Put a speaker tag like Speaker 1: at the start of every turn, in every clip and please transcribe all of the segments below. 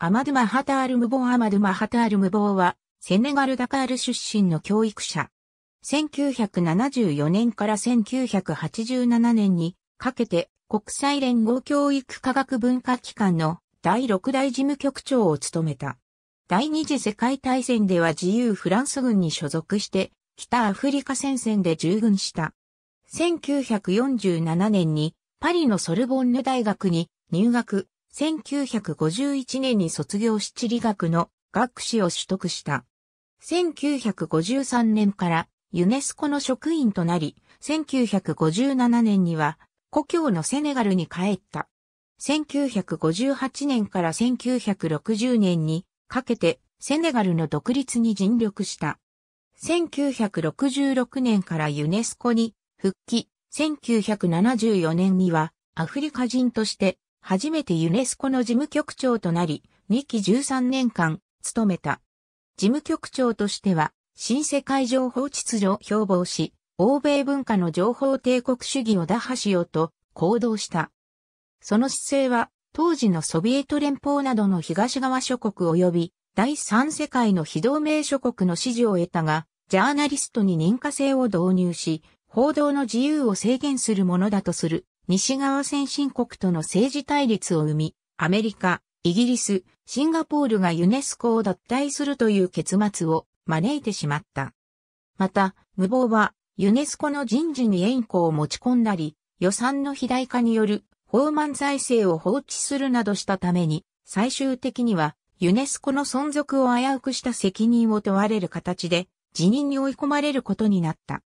Speaker 1: アマドゥ・マハタール・ムボーアマドゥ・マハタール・ムボーは、セネガル・ダカール出身の教育者。1974年から1987年にかけて国際連合教育科学文化機関の第6代事務局長を務めた。第二次世界大戦では自由フランス軍に所属して北アフリカ戦線で従軍した。1947年にパリのソルボンヌ大学に入学、1951年に卒業し地理学の学士を取得した。1953年からユネスコの職員となり、1957年には故郷のセネガルに帰った。1958年から1960年にかけてセネガルの独立に尽力した。1966年からユネスコに復帰、1974年にはアフリカ人として初めてユネスコの事務局長となり、2期13年間、務めた。事務局長としては、新世界情報秩序を標榜し、欧米文化の情報帝国主義を打破しようと行動した。その姿勢は、当時のソビエト連邦などの東側諸国及び第三世界の非同盟諸国の支持を得たが、ジャーナリストに認可制を導入し、報道の自由を制限するものだとする西側先進国との政治対立を生み、アメリカ、イギリス、シンガポールがユネスコを脱退するという結末を招いてしまった。また、無謀は、ユネスコの人事に援交を持ち込んだり、予算の肥大化による法満財政を放置するなどしたために、最終的には、ユネスコの存続を危うくした責任を問われる形で、辞任に追い込まれることになった。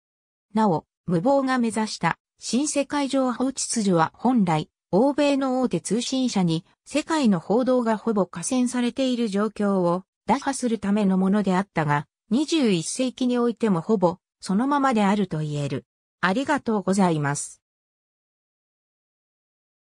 Speaker 1: なお、無謀が目指した新世界情報秩序は本来、欧米の大手通信社に世界の報道がほぼ加占されている状況を打破するためのものであったが、21世紀においてもほぼそのままであると言える。ありがとうございます。